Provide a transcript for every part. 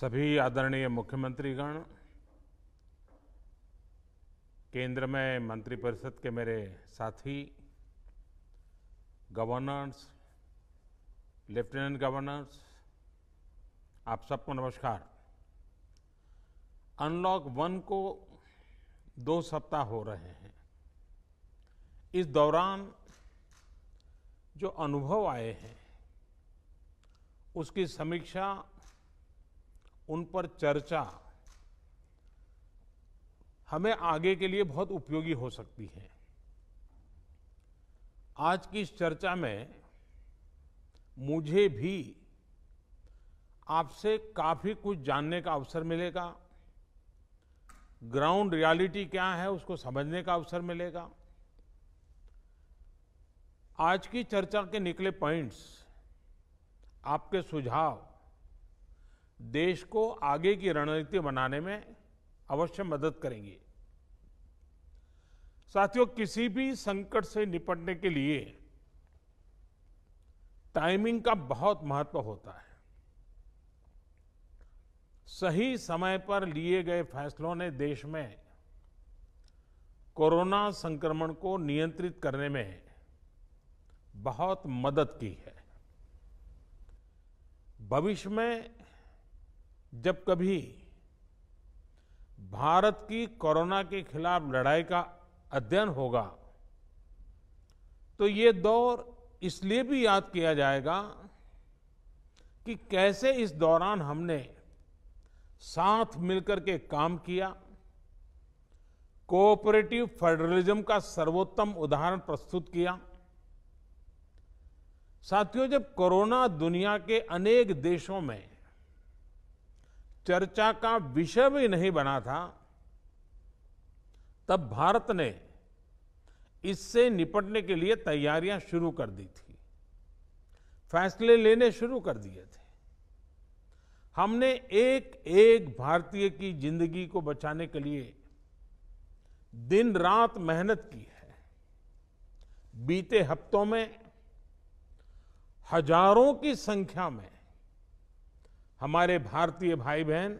सभी आदरणीय मुख्यमंत्रीगण केंद्र में मंत्रिपरिषद के मेरे साथी गवर्नर्स लेफ्टिनेंट गवर्नर्स आप सबको नमस्कार अनलॉक वन को दो सप्ताह हो रहे हैं इस दौरान जो अनुभव आए हैं उसकी समीक्षा उन पर चर्चा हमें आगे के लिए बहुत उपयोगी हो सकती है आज की इस चर्चा में मुझे भी आपसे काफ़ी कुछ जानने का अवसर मिलेगा ग्राउंड रियलिटी क्या है उसको समझने का अवसर मिलेगा आज की चर्चा के निकले पॉइंट्स आपके सुझाव देश को आगे की रणनीति बनाने में अवश्य मदद करेंगे साथियों किसी भी संकट से निपटने के लिए टाइमिंग का बहुत महत्व होता है सही समय पर लिए गए फैसलों ने देश में कोरोना संक्रमण को नियंत्रित करने में बहुत मदद की है भविष्य में जब कभी भारत की कोरोना के खिलाफ लड़ाई का अध्ययन होगा तो ये दौर इसलिए भी याद किया जाएगा कि कैसे इस दौरान हमने साथ मिलकर के काम किया कोऑपरेटिव फेडरलिज्म का सर्वोत्तम उदाहरण प्रस्तुत किया साथियों जब कोरोना दुनिया के अनेक देशों में चर्चा का विषय भी नहीं बना था तब भारत ने इससे निपटने के लिए तैयारियां शुरू कर दी थी फैसले लेने शुरू कर दिए थे हमने एक एक भारतीय की जिंदगी को बचाने के लिए दिन रात मेहनत की है बीते हफ्तों में हजारों की संख्या में हमारे भारतीय भाई बहन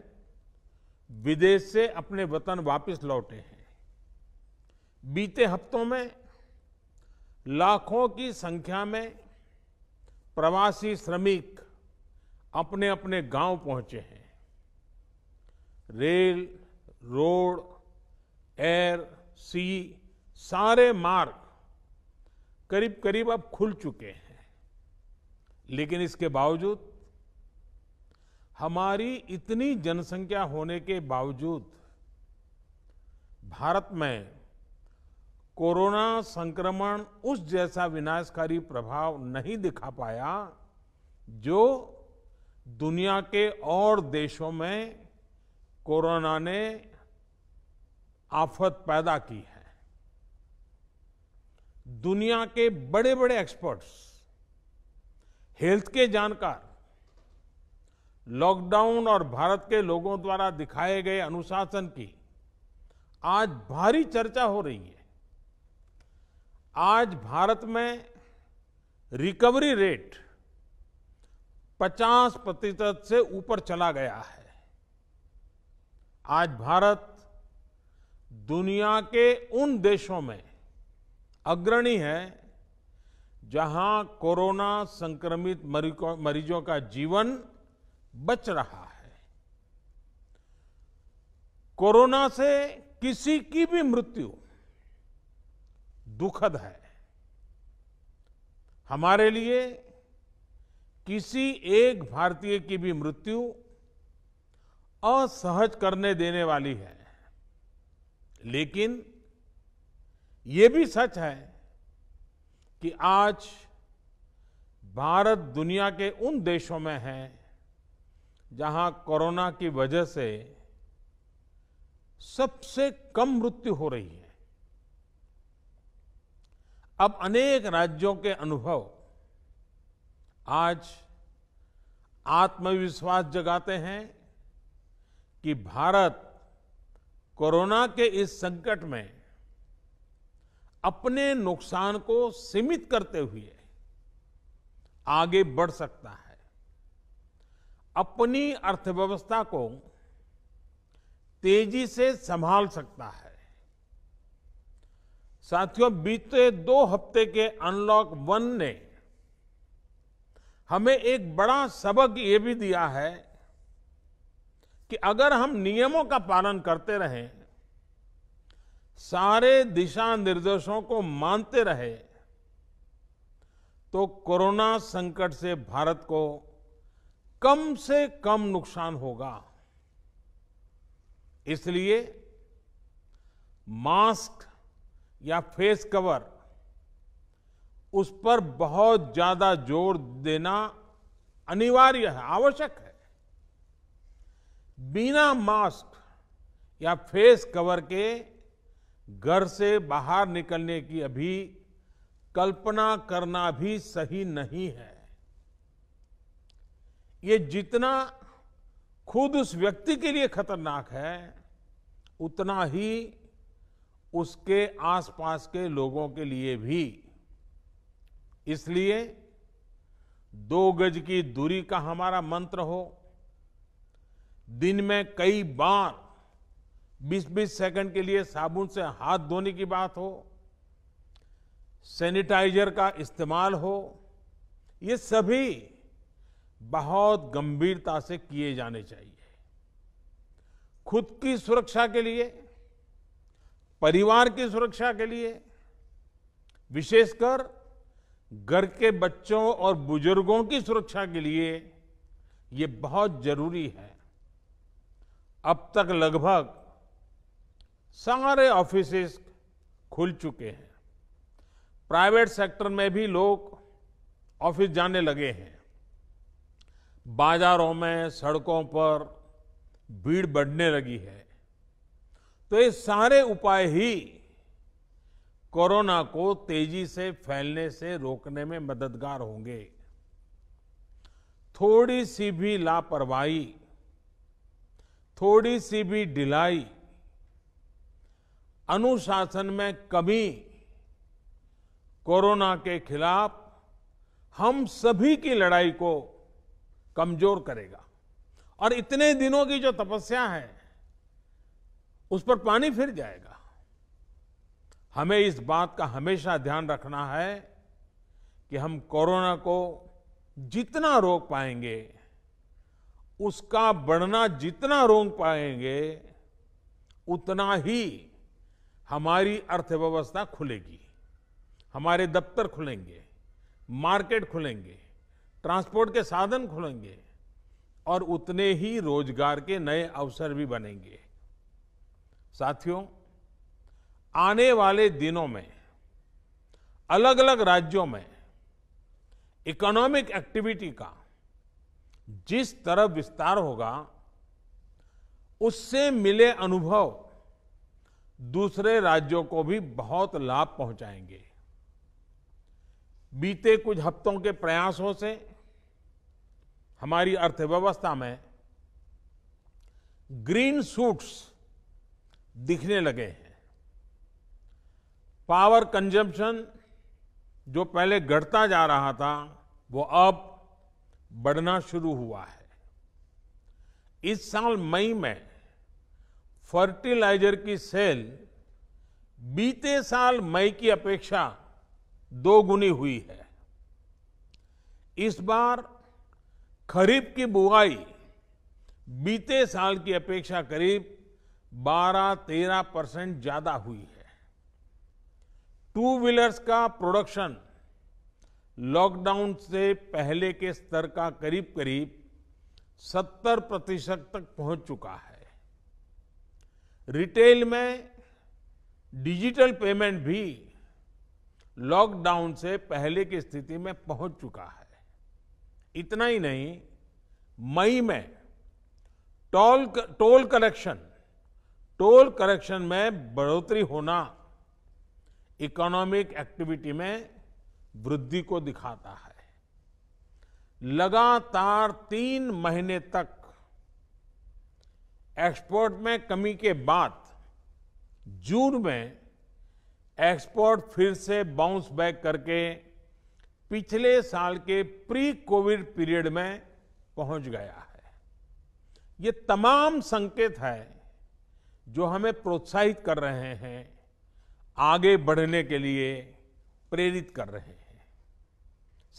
विदेश से अपने वतन वापस लौटे हैं बीते हफ्तों में लाखों की संख्या में प्रवासी श्रमिक अपने अपने गांव पहुंचे हैं रेल रोड एयर सी सारे मार्ग करीब करीब अब खुल चुके हैं लेकिन इसके बावजूद हमारी इतनी जनसंख्या होने के बावजूद भारत में कोरोना संक्रमण उस जैसा विनाशकारी प्रभाव नहीं दिखा पाया जो दुनिया के और देशों में कोरोना ने आफत पैदा की है दुनिया के बड़े बड़े एक्सपर्ट्स हेल्थ के जानकार लॉकडाउन और भारत के लोगों द्वारा दिखाए गए अनुशासन की आज भारी चर्चा हो रही है आज भारत में रिकवरी रेट 50 प्रतिशत से ऊपर चला गया है आज भारत दुनिया के उन देशों में अग्रणी है जहां कोरोना संक्रमित मरीजों का जीवन बच रहा है कोरोना से किसी की भी मृत्यु दुखद है हमारे लिए किसी एक भारतीय की भी मृत्यु असहज करने देने वाली है लेकिन यह भी सच है कि आज भारत दुनिया के उन देशों में है जहां कोरोना की वजह से सबसे कम मृत्यु हो रही है अब अनेक राज्यों के अनुभव आज आत्मविश्वास जगाते हैं कि भारत कोरोना के इस संकट में अपने नुकसान को सीमित करते हुए आगे बढ़ सकता है अपनी अर्थव्यवस्था को तेजी से संभाल सकता है साथियों बीते दो हफ्ते के अनलॉक वन ने हमें एक बड़ा सबक ये भी दिया है कि अगर हम नियमों का पालन करते रहें सारे दिशा निर्देशों को मानते रहे तो कोरोना संकट से भारत को कम से कम नुकसान होगा इसलिए मास्क या फेस कवर उस पर बहुत ज्यादा जोर देना अनिवार्य है आवश्यक है बिना मास्क या फेस कवर के घर से बाहर निकलने की अभी कल्पना करना भी सही नहीं है ये जितना खुद उस व्यक्ति के लिए खतरनाक है उतना ही उसके आसपास के लोगों के लिए भी इसलिए दो गज की दूरी का हमारा मंत्र हो दिन में कई बार 20-20 सेकंड के लिए साबुन से हाथ धोने की बात हो सैनिटाइजर का इस्तेमाल हो ये सभी बहुत गंभीरता से किए जाने चाहिए खुद की सुरक्षा के लिए परिवार की सुरक्षा के लिए विशेषकर घर के बच्चों और बुजुर्गों की सुरक्षा के लिए ये बहुत जरूरी है अब तक लगभग सारे ऑफिस खुल चुके हैं प्राइवेट सेक्टर में भी लोग ऑफिस जाने लगे हैं बाजारों में सड़कों पर भीड़ बढ़ने लगी है तो ये सारे उपाय ही कोरोना को तेजी से फैलने से रोकने में मददगार होंगे थोड़ी सी भी लापरवाही थोड़ी सी भी ढिलाई अनुशासन में कमी कोरोना के खिलाफ हम सभी की लड़ाई को कमजोर करेगा और इतने दिनों की जो तपस्या है उस पर पानी फिर जाएगा हमें इस बात का हमेशा ध्यान रखना है कि हम कोरोना को जितना रोक पाएंगे उसका बढ़ना जितना रोक पाएंगे उतना ही हमारी अर्थव्यवस्था खुलेगी हमारे दफ्तर खुलेंगे मार्केट खुलेंगे ट्रांसपोर्ट के साधन खुलेंगे और उतने ही रोजगार के नए अवसर भी बनेंगे साथियों आने वाले दिनों में अलग अलग राज्यों में इकोनॉमिक एक्टिविटी का जिस तरह विस्तार होगा उससे मिले अनुभव दूसरे राज्यों को भी बहुत लाभ पहुंचाएंगे बीते कुछ हफ्तों के प्रयासों से हमारी अर्थव्यवस्था में ग्रीन सूट्स दिखने लगे हैं पावर कंजम्पशन जो पहले घटता जा रहा था वो अब बढ़ना शुरू हुआ है इस साल मई में फर्टिलाइजर की सेल बीते साल मई की अपेक्षा दोगुनी हुई है इस बार खरीफ की बुआई बीते साल की अपेक्षा करीब 12-13 परसेंट ज्यादा हुई है टू व्हीलर्स का प्रोडक्शन लॉकडाउन से पहले के स्तर का करीब करीब 70 प्रतिशत तक पहुंच चुका है रिटेल में डिजिटल पेमेंट भी लॉकडाउन से पहले की स्थिति में पहुंच चुका है इतना ही नहीं मई में toll toll collection toll collection में बढ़ोतरी होना इकोनॉमिक एक्टिविटी में वृद्धि को दिखाता है लगातार तीन महीने तक एक्सपोर्ट में कमी के बाद जून में एक्सपोर्ट फिर से बाउंस बैक करके पिछले साल के प्री कोविड पीरियड में पहुंच गया है ये तमाम संकेत है जो हमें प्रोत्साहित कर रहे हैं आगे बढ़ने के लिए प्रेरित कर रहे हैं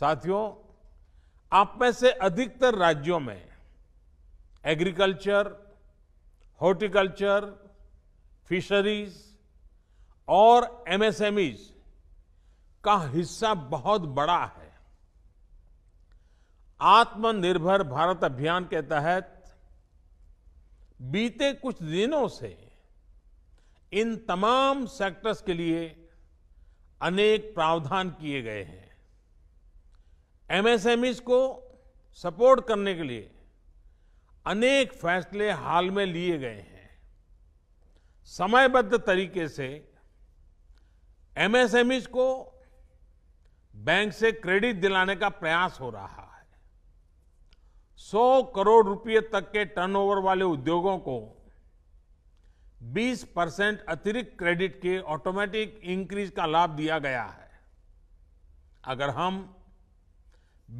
साथियों आप में से अधिकतर राज्यों में एग्रीकल्चर हॉर्टिकल्चर फिशरीज और एमएसएमईज का हिस्सा बहुत बड़ा है आत्मनिर्भर भारत अभियान के तहत बीते कुछ दिनों से इन तमाम सेक्टर्स के लिए अनेक प्रावधान किए गए हैं एमएसएमईज को सपोर्ट करने के लिए अनेक फैसले हाल में लिए गए हैं समयबद्ध तरीके से एमएसएमईज को बैंक से क्रेडिट दिलाने का प्रयास हो रहा है 100 करोड़ रुपए तक के टर्नओवर वाले उद्योगों को 20 परसेंट अतिरिक्त क्रेडिट के ऑटोमेटिक इंक्रीज का लाभ दिया गया है अगर हम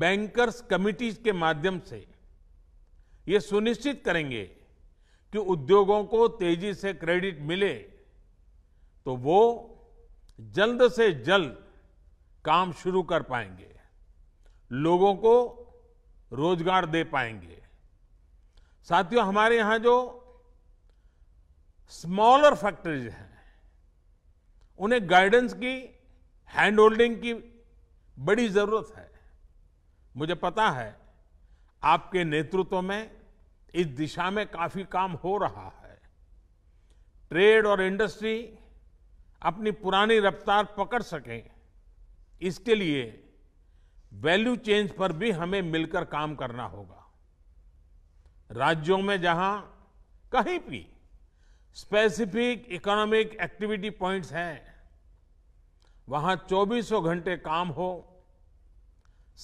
बैंकर्स कमिटीज के माध्यम से ये सुनिश्चित करेंगे कि उद्योगों को तेजी से क्रेडिट मिले तो वो जल्द से जल्द काम शुरू कर पाएंगे लोगों को रोजगार दे पाएंगे साथियों हमारे यहां जो स्मॉलर फैक्ट्रीज हैं उन्हें गाइडेंस की हैंड होल्डिंग की बड़ी जरूरत है मुझे पता है आपके नेतृत्व में इस दिशा में काफी काम हो रहा है ट्रेड और इंडस्ट्री अपनी पुरानी रफ्तार पकड़ सकें इसके लिए वैल्यू चेंज पर भी हमें मिलकर काम करना होगा राज्यों में जहां कहीं भी स्पेसिफिक इकोनॉमिक एक्टिविटी पॉइंट्स हैं वहां 2400 घंटे काम हो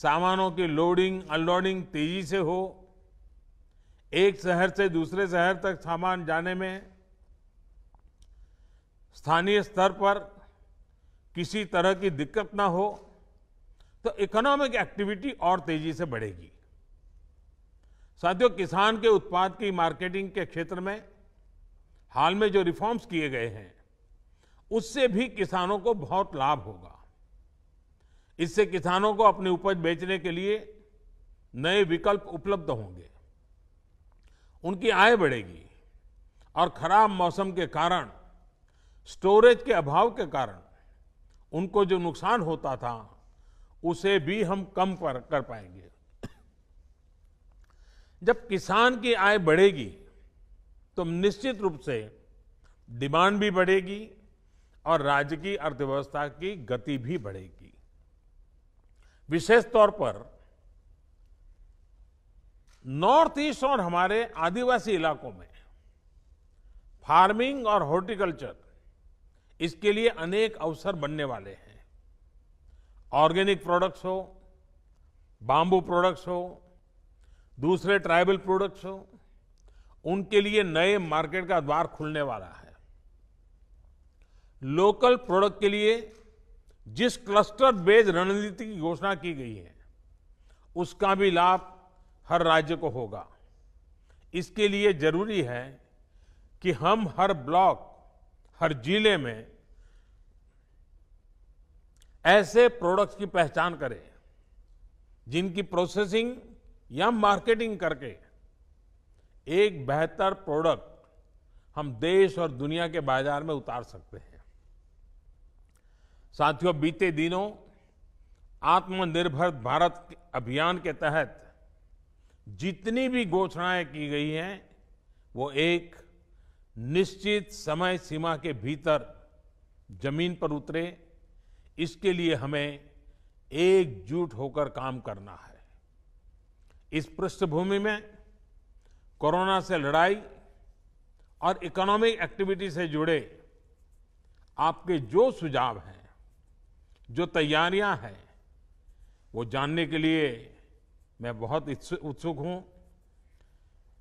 सामानों की लोडिंग अनलोडिंग तेजी से हो एक शहर से दूसरे शहर तक सामान जाने में स्थानीय स्तर पर किसी तरह की दिक्कत ना हो तो इकोनॉमिक एक्टिविटी और तेजी से बढ़ेगी साथियों किसान के उत्पाद की मार्केटिंग के क्षेत्र में हाल में जो रिफॉर्म्स किए गए हैं उससे भी किसानों को बहुत लाभ होगा इससे किसानों को अपनी उपज बेचने के लिए नए विकल्प उपलब्ध होंगे उनकी आय बढ़ेगी और खराब मौसम के कारण स्टोरेज के अभाव के कारण उनको जो नुकसान होता था उसे भी हम कम पर कर पाएंगे जब किसान की आय बढ़ेगी तो निश्चित रूप से डिमांड भी बढ़ेगी और राज्य की अर्थव्यवस्था की गति भी बढ़ेगी विशेष तौर पर नॉर्थ ईस्ट और हमारे आदिवासी इलाकों में फार्मिंग और हॉर्टिकल्चर इसके लिए अनेक अवसर बनने वाले हैं ऑर्गेनिक प्रोडक्ट्स हो बाम्बू प्रोडक्ट्स हो दूसरे ट्राइबल प्रोडक्ट्स हो उनके लिए नए मार्केट का द्वार खुलने वाला है लोकल प्रोडक्ट के लिए जिस क्लस्टर बेज रणनीति की घोषणा की गई है उसका भी लाभ हर राज्य को होगा इसके लिए जरूरी है कि हम हर ब्लॉक हर जिले में ऐसे प्रोडक्ट्स की पहचान करें जिनकी प्रोसेसिंग या मार्केटिंग करके एक बेहतर प्रोडक्ट हम देश और दुनिया के बाजार में उतार सकते हैं साथियों बीते दिनों आत्मनिर्भर भारत अभियान के तहत जितनी भी घोषणाएं की गई हैं वो एक निश्चित समय सीमा के भीतर जमीन पर उतरे इसके लिए हमें एकजुट होकर काम करना है इस पृष्ठभूमि में कोरोना से लड़ाई और इकोनॉमिक एक्टिविटी से जुड़े आपके जो सुझाव हैं जो तैयारियां हैं वो जानने के लिए मैं बहुत उत्सुक हूं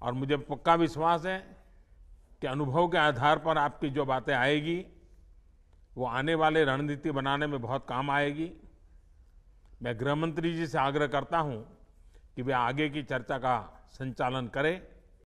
और मुझे पक्का विश्वास है कि अनुभव के आधार पर आपकी जो बातें आएगी वो आने वाले रणनीति बनाने में बहुत काम आएगी मैं गृहमंत्री जी से आग्रह करता हूं कि वे आगे की चर्चा का संचालन करें